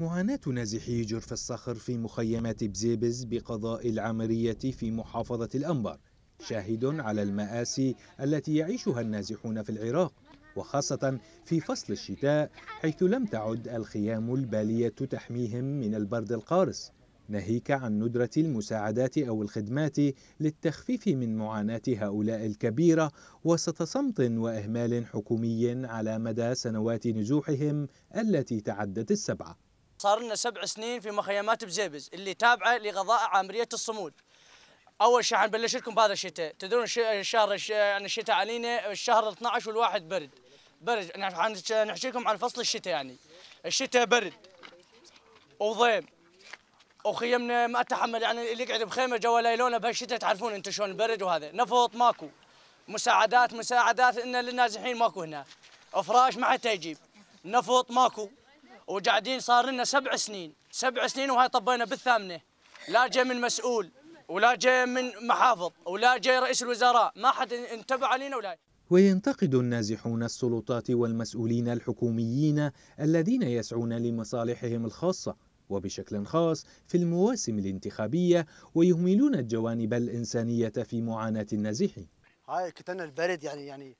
معاناة نازحي جرف الصخر في مخيمات بزيبز بقضاء العمرية في محافظة الأنبر شاهد على المآسي التي يعيشها النازحون في العراق وخاصة في فصل الشتاء حيث لم تعد الخيام البالية تحميهم من البرد القارس ناهيك عن ندرة المساعدات أو الخدمات للتخفيف من معاناة هؤلاء الكبيرة وسط صمت وإهمال حكومي على مدى سنوات نزوحهم التي تعدت السبعة صار لنا سبع سنين في مخيمات بزيبز اللي تابعه لقضاء عامريه الصمود. اول شيء حنبلش لكم بهذا الشتاء، تدرون الشهر يعني الشتاء علينا الشهر 12 والواحد برد. برد نحكي لكم عن فصل الشتاء يعني. الشتاء برد وضيم وخيمنا ما تحمل يعني اللي يقعد بخيمه جوا ليلونه بهالشتاء تعرفون انتم شلون برد وهذا، نفط ماكو. مساعدات مساعدات ان للنازحين ماكو هنا. فراش ما حتى يجيب. نفط ماكو. وقاعدين صار لنا سبع سنين سبع سنين وهاي طبينا بالثامنه لا جاء من مسؤول ولا جاء من محافظ ولا جاء رئيس الوزراء ما حد انتبه علينا ولا وينتقد النازحون السلطات والمسؤولين الحكوميين الذين يسعون لمصالحهم الخاصة وبشكل خاص في المواسم الانتخابية ويهملون الجوانب الإنسانية في معاناة النازحين هاي كتلنا البرد يعني يعني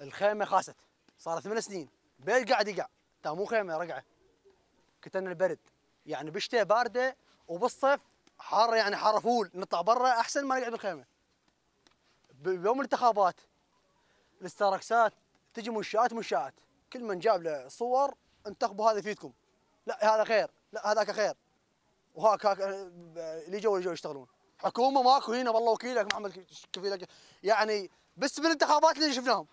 الخيمة خاست صار ثمان سنين بيت قاعد يقع تا مو خيمه رقعه كتن البرد يعني بالشتاء بارده وبالصيف حاره يعني حاره فول نطلع برا احسن ما نقعد بالخيمه بيوم الانتخابات الاستاركسات تجي منشات منشات كل من جاب له صور انتخبوا هذا يفيدكم لا هذا خير لا هذاك خير وهاك هاك اللي جو اللي جو يشتغلون حكومه ماكو هنا والله وكيلك محمد كفيلك يعني بس بالانتخابات اللي شفناهم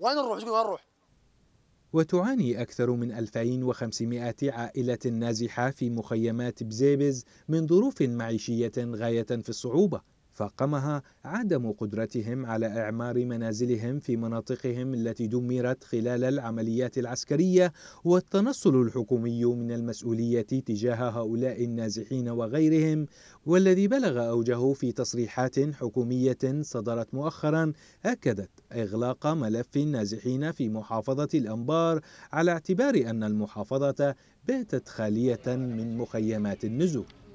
وين نروح تقول وين نروح وتعاني أكثر من 2500 عائلة نازحة في مخيمات بزيبز من ظروف معيشية غاية في الصعوبة فاقمها عدم قدرتهم على إعمار منازلهم في مناطقهم التي دمرت خلال العمليات العسكرية والتنصل الحكومي من المسؤولية تجاه هؤلاء النازحين وغيرهم والذي بلغ أوجه في تصريحات حكومية صدرت مؤخرا أكدت إغلاق ملف النازحين في محافظة الأنبار على اعتبار أن المحافظة باتت خالية من مخيمات النزوح